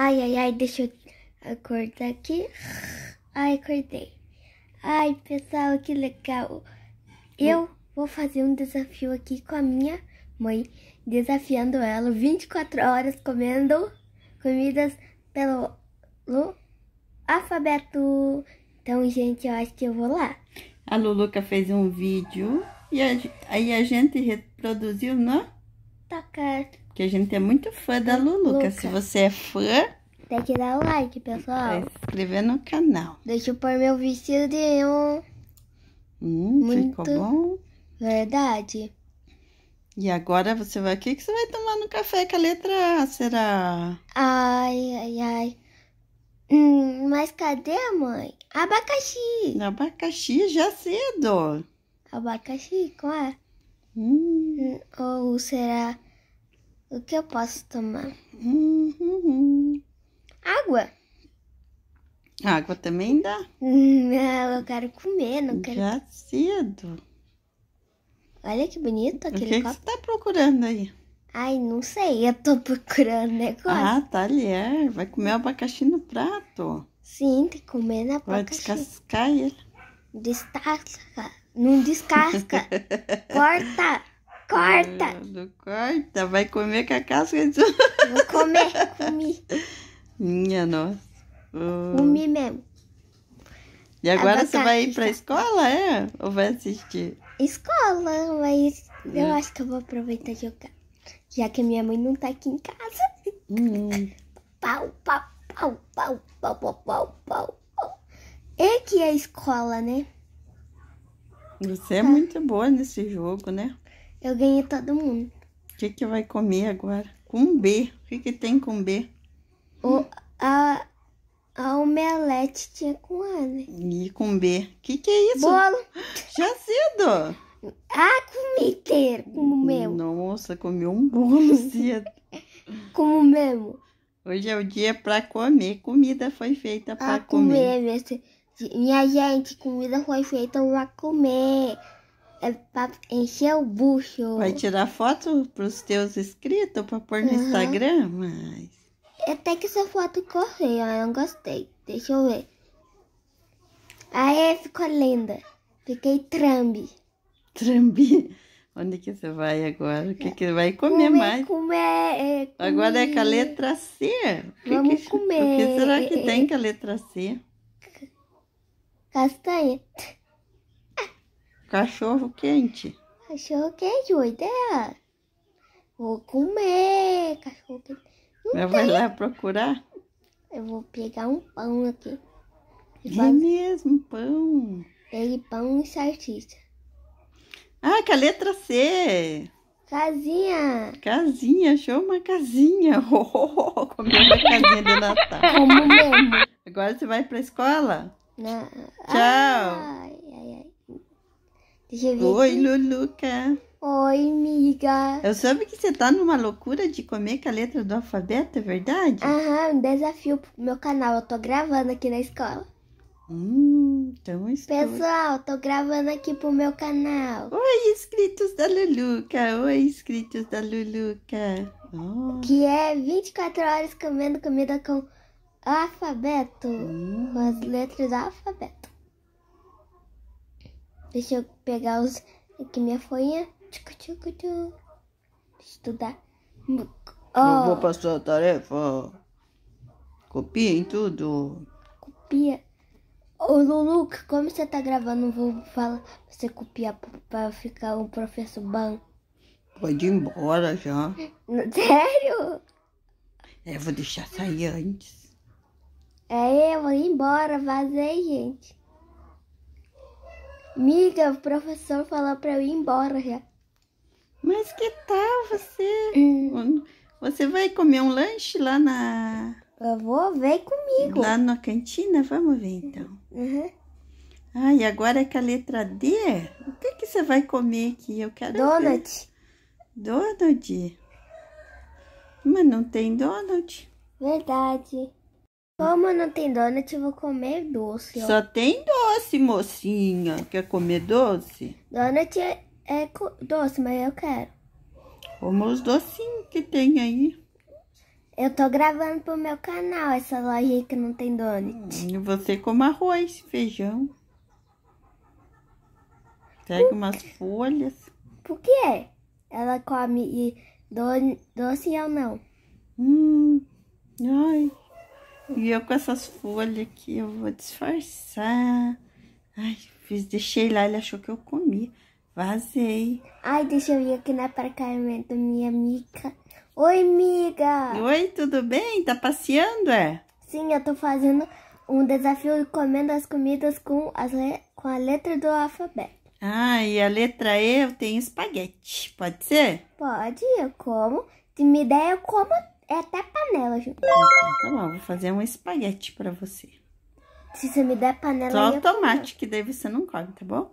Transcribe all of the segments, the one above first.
Ai, ai, ai, deixa eu acordar aqui. Ai, acordei. Ai, pessoal, que legal. Eu vou fazer um desafio aqui com a minha mãe, desafiando ela 24 horas comendo comidas pelo alfabeto. Então, gente, eu acho que eu vou lá. A Luluca fez um vídeo e aí a gente reproduziu Tá Tocar que a gente é muito fã da Luluca. É se você é fã... Tem que dar like, pessoal. Se tá inscrever no canal. Deixa eu pôr meu vestidinho. Hum, muito... ficou bom? Verdade. E agora você vai... O que, você vai tomar no café com a letra A, será? Ai, ai, ai. Hum, mas cadê, mãe? Abacaxi. Abacaxi já cedo. Abacaxi, qual é? Hum. hum ou será... O que eu posso tomar? Uhum. Água. Água também dá. Não, eu quero comer, não quero. Já cedo. Olha que bonito aquele o que copo. O que você tá procurando aí? Ai, não sei, eu tô procurando negócio. Ah, talher. Tá é. Vai comer abacaxi no prato. Sim, tem que comer na abacaxi. Vai descascar ele. Destasca. Não descasca. Corta corta. É, do corta. Vai comer com a casca de Vou comer, comi. Minha nossa. Oh. Comi mesmo. E agora você vai ir pra escola, é? Ou vai assistir? Escola, mas é. eu hum. acho que eu vou aproveitar e jogar. Já que minha mãe não tá aqui em casa. Hum. Pau, pau, pau, pau, pau, pau, pau, pau, É que é escola, né? Você é tá. muito boa nesse jogo, né? Eu ganhei todo mundo. O que, que vai comer agora? Com B. O que, que tem com B? O, a, a omelete tinha com A, né? E com B. O que, que é isso? Bolo. Já cedo. Ah, comi inteiro, como meu. Nossa, comeu um bolo cedo. como mesmo. Hoje é o dia para comer. Comida foi feita para comer. comer. Minha gente, comida foi feita para comer é pra encher o bucho. Vai tirar foto pros teus inscritos pra pôr no uhum. Instagram? Mas... Até que essa foto correu, eu não gostei. Deixa eu ver. Aí ficou linda. Fiquei trambi. Trambi? Onde que você vai agora? O que, que vai comer, comer mais? Comer, é, é comer. Agora é, é com a letra C. Que Vamos que, comer. O que será que tem com a letra C? Castanha. Cachorro quente. Cachorro quente, boa ideia. É vou comer cachorro quente. Não vai lá procurar? Eu vou pegar um pão aqui. É vai... mesmo, pão. Peguei pão e salsicha. Ah, com a letra C. Casinha. Casinha, achou uma casinha. Oh, oh, oh. Comeu uma casinha de Natal. Como mesmo. Agora você vai pra escola? Não. Tchau. Ai. Deixa eu ver. Oi, Luluca. Oi, amiga. Eu soube que você tá numa loucura de comer com a letra do alfabeto, é verdade? Aham, um desafio pro meu canal. Eu tô gravando aqui na escola. Hum, então estou... Pessoal, tô gravando aqui pro meu canal. Oi, inscritos da Luluca. Oi, inscritos da Luluca. Oh. Que é 24 horas comendo comida com alfabeto. Hum. Com as letras do alfabeto. Deixa eu pegar os aqui minha folhinha. Tchucu, tchucu, tchucu. Estudar. Oh. Não vou passar a tarefa. copia em tudo. Copia. Ô Lulu, como você tá gravando, vou falar você copiar pra ficar o um professor ban. Pode ir embora já. Sério? É, vou deixar sair antes. É, eu vou ir embora, vazei, gente. Miga, o professor falou pra eu ir embora já. Mas que tal você? Hum. Você vai comer um lanche lá na. Vovô, vem comigo. Lá na cantina? Vamos ver então. Uhum. Ah, e agora com a letra D, o que, que você vai comer aqui? Eu quero. Donut. Ver. Donut? Mas não tem donut. Verdade. Como não tem donut, eu vou comer doce. Só tem doce, mocinha. Quer comer doce? Donut é, é doce, mas eu quero. Como os docinhos que tem aí. Eu tô gravando pro meu canal essa loja aí que não tem donut. Hum, e você come arroz, feijão. Pega umas folhas. Por que é? Ela come e do, doce ou não? Hum, ai... E eu com essas folhas aqui, eu vou disfarçar. Ai, fiz, deixei lá, ele achou que eu comi. Vazei. Ai, deixa eu ir aqui no apartamento, minha amiga. Oi, amiga. Oi, tudo bem? Tá passeando, é? Sim, eu tô fazendo um desafio comendo as comidas com, as com a letra do alfabeto. Ah, e a letra E eu tenho espaguete, pode ser? Pode, eu como. Se me der, eu como é até panela, Ju. Então, tá bom, vou fazer um espaguete pra você. Se você me der panela... Só o tomate, que daí você não come, tá bom?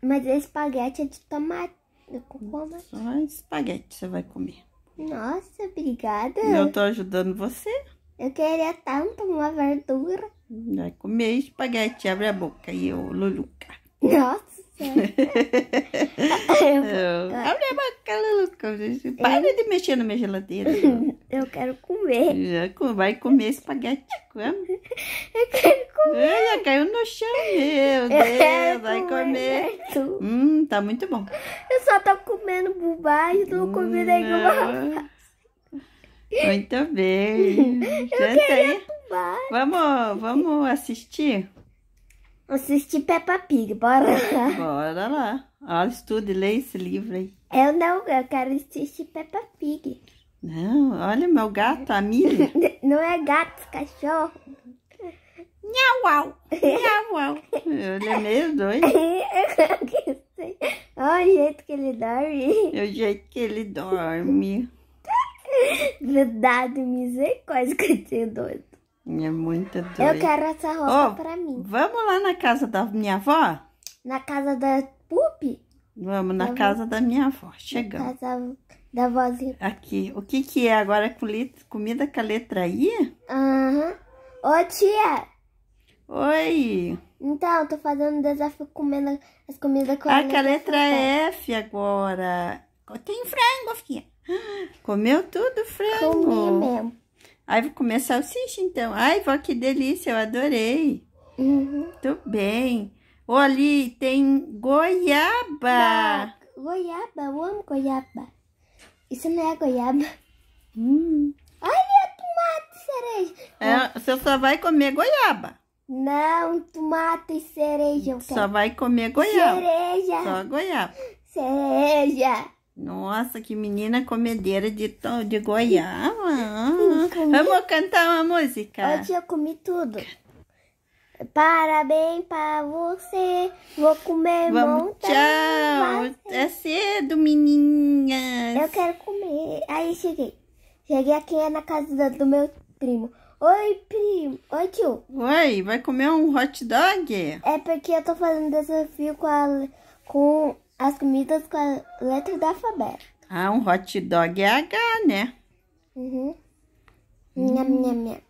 Mas espaguete é de tomate. Eu como. Só espaguete você vai comer. Nossa, obrigada. Eu tô ajudando você. Eu queria tanto uma verdura. Vai comer espaguete, abre a boca e o Luluca. Nossa. É. Eu... Abre a boca, Lulu. Para eu... É. de mexer na minha geladeira. Eu quero comer. Já, vai comer espaguete. Vamos. Eu quero comer. Ela é, caiu no chão, meu Deus. Vai comer. comer. Hum, tá muito bom. Eu só tô comendo bobagem, não hum, comi nenhuma. Muito bem. Eu Senta aí. Vamos, vamos assistir? assistir Peppa Pig, bora lá. Bora lá. Olha, estude, lê esse livro aí. Eu não, eu quero assistir Peppa Pig. Não, olha meu gato, a Milha. não é gato, cachorro. Niauau, niauau. Ele é meio doido. Olha o jeito que ele dorme. É o jeito que ele dorme. Verdade, misericórdia que eu tenho doido mãe tá doida. Eu quero essa roupa oh, pra mim. Vamos lá na casa da minha avó? Na casa da Pupi? Vamos na, casa da minha avó. Chegamos. Na casa da vozinha. Aqui. O que que é agora? Com comida com a letra I? Aham. Uhum. Ô, tia. Oi. Então, tô fazendo um desafio comendo as comidas com a ah, letra Ah, com a letra tá? é F agora. Tem frango, filha. Comeu tudo frango. Comi mesmo. Aí vou comer salsicha, então. Ai, vó, que delícia, eu adorei. Uhum. Muito bem. Ô, ali tem goiaba. Não, goiaba, eu amo goiaba. Isso não é goiaba. Hum. Olha, é tomate e cereja. É, você só vai comer goiaba. Não, tomate e cereja. Só vai comer goiaba. Cereja. Só goiaba. Cereja. Nossa, que menina comedeira de, de goiaba. comi. Vamos cantar uma música. Hoje eu comi tudo. Parabéns pra você. Vou comer Vamos, Tchau. É cedo, menininhas. Eu quero comer. Aí cheguei. Cheguei aqui é na casa do meu primo. Oi, primo. Oi, tio. Oi, vai comer um hot dog? É porque eu tô fazendo desafio com, a, com as comidas com a letra do alfabeto. Ah, um hot dog é H, né? Uhum. Nham, nham, nham.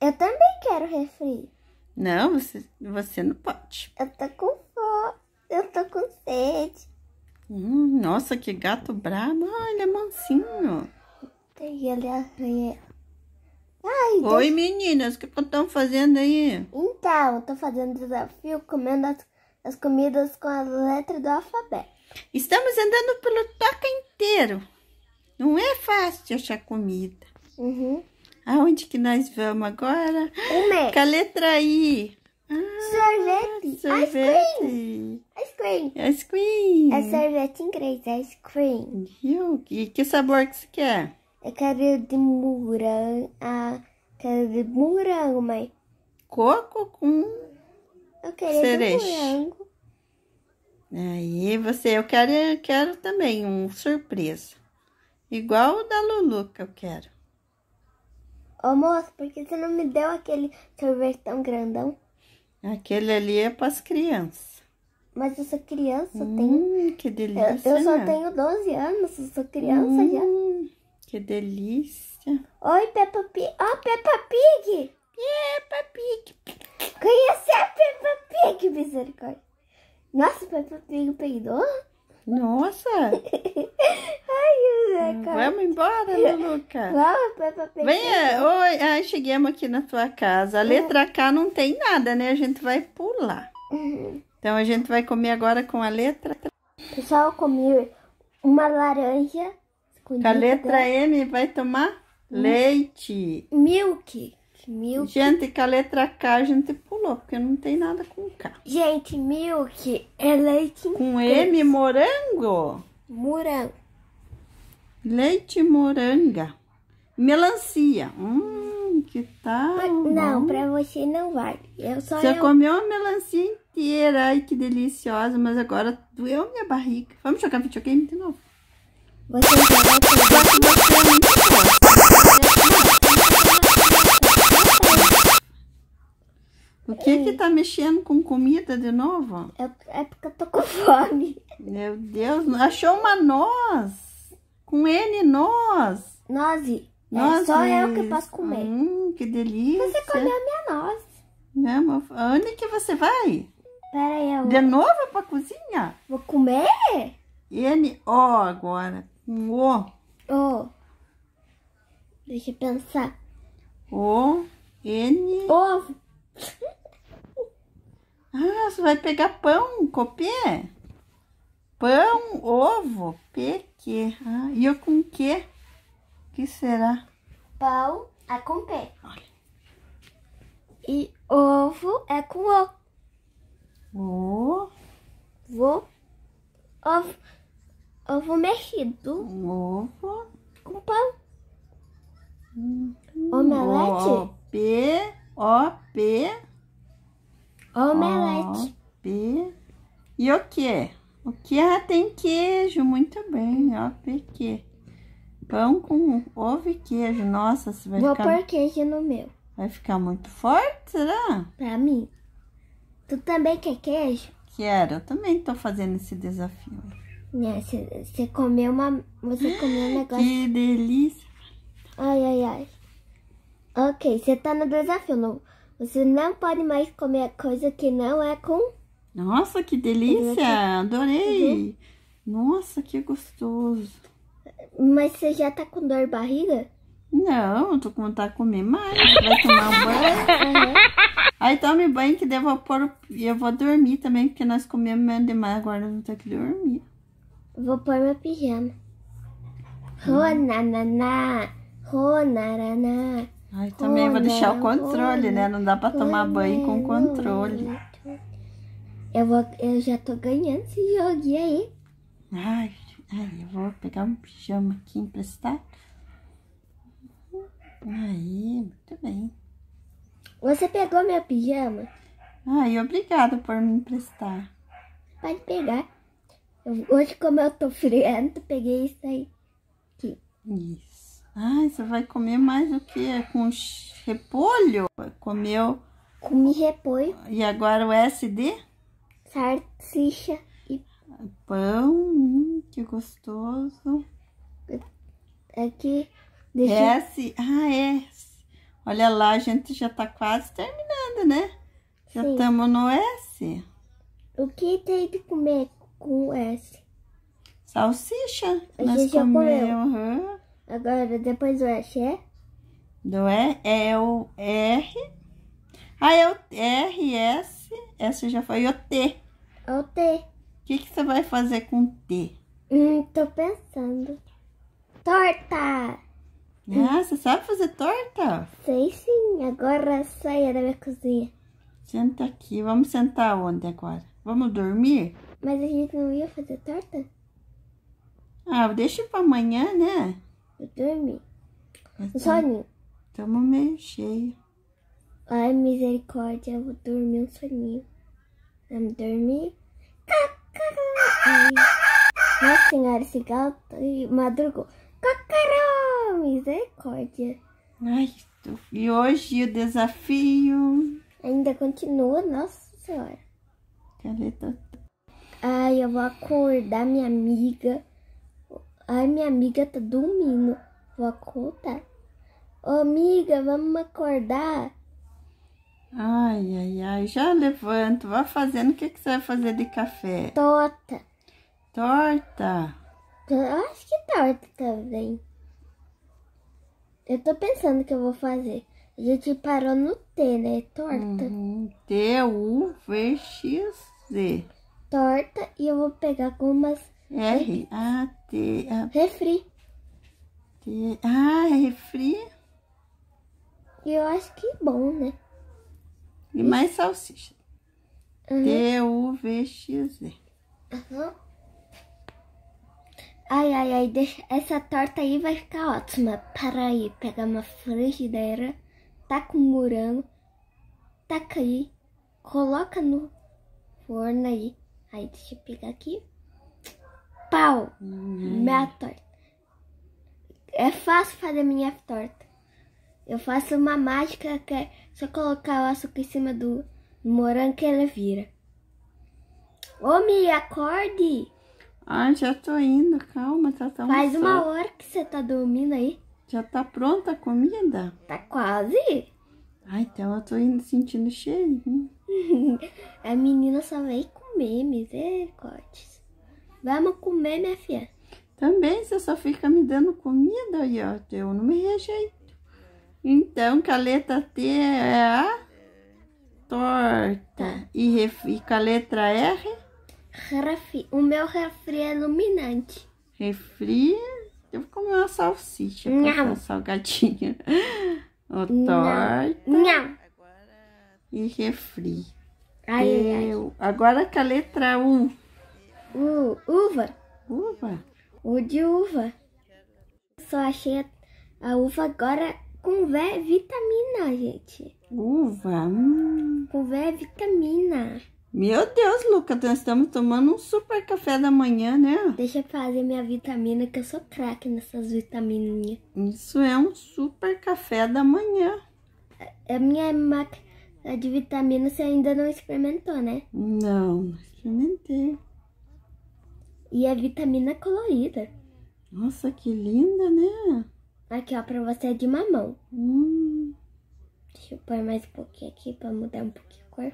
Eu também quero refri. Não, você, você não pode. Eu tô com fome. Eu tô com sede. Hum, nossa, que gato brabo. Ah, ele é mansinho. Tem ele é... Ai, Oi, Deus. meninas, o que vocês estão fazendo aí? Então, eu tô fazendo desafio comendo as, as comidas com as letras do alfabeto. Estamos andando pelo toca inteiro. Não é fácil de achar comida. Uhum. Aonde que nós vamos agora? Comer. Com a letra I. Ah, sorvete. Sorvete. Ice cream. Ice cream. Ice cream. É sorvete inglês, ice cream. Viu? E que sabor que você quer? É eu quero de morango. Ah, quero de morango, mãe. Coco com Eu quero cereja. de morango. Aí você, eu quero, quero também um surpresa. Igual o da Lulu que eu quero. Ô moço, por que você não me deu aquele sorvete tão grandão? Aquele ali é para as crianças. Mas eu sou criança, hum, tem. Que delícia. Eu, eu só né? tenho 12 anos, eu sou criança hum, já. Que delícia. Oi, Peppa Pig. Ó, oh, Peppa Pig! Peppa Pig! Conheci a Peppa Pig, misericórdia. Nossa, Peppa Pig peidou? Nossa! Ai, Zeca. Hum, vamos embora, Luluca. Né, vamos, Peppa Pig. Vem, oi. Ai, chegamos aqui na tua casa. A letra K não tem nada, né? A gente vai pular. Então, a gente vai comer agora com a letra... Pessoal, eu comi uma laranja. Com a letra M vai tomar leite. Milk. Milk. Gente, com a letra K a gente pulou, porque não tem nada com K. Gente, milk é leite. Com M, morango? Morango. Leite moranga. Melancia. Hum, que tal? Não, para você não vai. Eu só você eu... comeu a melancia inteira. Ai, que deliciosa. Mas agora doeu minha barriga. Vamos jogar videogame de novo? Você joga... que O que é. que tá mexendo com comida de novo? É, é porque eu tô com fome. Meu Deus, achou uma noz. Com N, noz. É noz. É só eu que posso comer. Hum, que delícia. Você comeu a minha noz. Né, mas onde que você vai? Pera aí, eu... De novo pra cozinha? Vou comer? N-O agora. Um O. O. Deixa eu pensar. O. N. Ovo. Ah, você vai pegar pão, copê? Pão, ovo, PQ. Ah, e eu com que? que será? Pão é com P. Olha. E ovo é com O. O. Vô. Ovo. Ovo mexido. Ovo. Com pão. Hum. Omelete. O, P, O, P. Omelete. E o que? O que ela ah, tem queijo? Muito bem, ó, PQ. Pão com ovo e queijo. Nossa, você vai Vou ficar... Vou pôr queijo no meu. Vai ficar muito forte, será? Pra mim. Tu também quer queijo? Quero, eu também tô fazendo esse desafio. Você né, comeu uma. Você comeu um negócio. Que delícia! Ai, ai, ai. Ok, você tá no desafio. Não, você não pode mais comer coisa que não é com. Nossa, que delícia! Uhum. Adorei! Uhum. Nossa, que gostoso! Mas você já tá com dor de barriga? Não, tô com vontade de comer mais. Vai tomar banho. Uhum. Aí tome banho que devo pôr. Eu vou dormir também, porque nós comemos demais agora, não tem que dormir. Vou pôr meu pijama. Hum. Ronananá, ronaraná. Ai, também Olha, vou deixar o controle, né? Não dá pra tomar banho com controle. Eu, vou, eu já tô ganhando esse jogo, e aí? Ai, ai, eu vou pegar um pijama aqui emprestado. Aí, muito bem. Você pegou meu pijama? Ai, obrigada por me emprestar. Pode pegar. hoje, como eu tô friando, peguei isso aí. Aqui. Isso. Ai, você vai comer mais o que? Com repolho? Comeu... Comi repolho. E agora o SD? Salsicha e... Pão, hum, que gostoso. Aqui... Deixa... S, ah, é. Olha lá, a gente já tá quase terminando, né? Já estamos no S. O que tem de comer com S? Salsicha. A Nós comeu. comeu. Uhum. Agora, depois do S é? Do E é o R. Ah, é o R, S. S já foi. o T? É o T. O que, que você vai fazer com T? Hum, tô pensando. Torta! Ah, você sabe fazer torta? Sei sim, agora saia da minha cozinha. Senta aqui, vamos sentar onde agora? Vamos dormir? Mas a gente não ia fazer torta? Ah, deixa pra amanhã, né? vou dormi. Então, soninho. Estamos meio cheio. Ai, misericórdia, eu vou dormir um soninho. Vamos dormir? Nossa senhora, esse gato madrugou. Cacarão, misericórdia. Ai, e hoje o desafio... Ainda continua, nossa senhora. Cadê? Ai, eu vou acordar minha amiga. Ai, minha amiga tá dormindo. Vou acordar. Ô, amiga, vamos acordar? Ai, ai, ai. Já levanto. Vá fazendo. O que, que você vai fazer de café? Torta. Torta? Eu acho que torta também. Eu tô pensando que eu vou fazer. A gente parou no T, né? Torta. Uhum. T, U, V, X, Z. Torta. E eu vou pegar com R-A-T... -A... Refri. T... Ah, é refri. Eu acho que é bom, né? E mais salsicha. Uhum. T-U-V-X-E. Uhum. Ai, ai, ai, deixa... essa torta aí vai ficar ótima. Para aí, pega uma frigideira, taca um morango, taca aí, coloca no forno aí. Aí, deixa eu pegar aqui. Pau! Uhum. Minha torta. É fácil fazer minha torta. Eu faço uma mágica que é só colocar o açúcar em cima do morango que ela vira. Ô, me acorde! Ah, já tô indo, calma, tá tão Faz só. uma hora que você tá dormindo aí. Já tá pronta a comida? Tá quase. Ah, então eu tô indo sentindo cheio. a menina só veio comer, misericórdia. Vamos comer, minha filha. Também, você só fica me dando comida aí, ó. Eu não me rejeito. Então, caleta letra T é a torta. Tá. E, ref... e com a letra R? Refri. O meu refri é iluminante. Refri? Eu vou comer uma salsicha com salgadinha. O torta. Não. E refri. Ai, ai, ai. Agora com a letra U. U, uva. Uva? O de uva. Só achei a, uva agora com V é vitamina, gente. Uva? Hum. Com V é vitamina. Meu Deus, Lucas, nós estamos tomando um super café da manhã, né? Deixa eu fazer minha vitamina, que eu sou craque nessas vitamininhas. Isso é um super café da manhã. A minha máquina de vitamina você ainda não experimentou, né? Não, não experimentei. E a vitamina colorida. Nossa, que linda, né? Aqui, ó, pra você é de mamão. Hum. Deixa eu pôr mais um pouquinho aqui pra mudar um pouquinho a cor.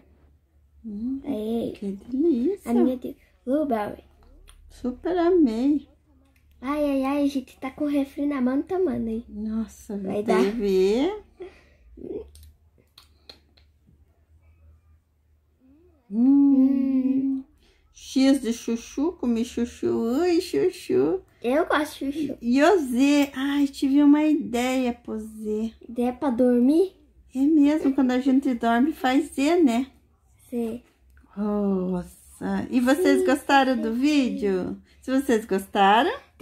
Hum, Aí. Que delícia. A minha de blueberry. Super amei. Ai, ai, ai, a gente tá com o refri na mão tomando tá aí. Nossa, vai dar. ver. Hum. hum. X de chuchu, comi chuchu, ui, chuchu. Eu gosto de chuchu. E o Z, ai, tive uma ideia pro Z. Ideia pra dormir? É mesmo, quando a gente dorme faz Z, né? Z. Nossa, e vocês gostaram do vídeo? Se vocês gostaram...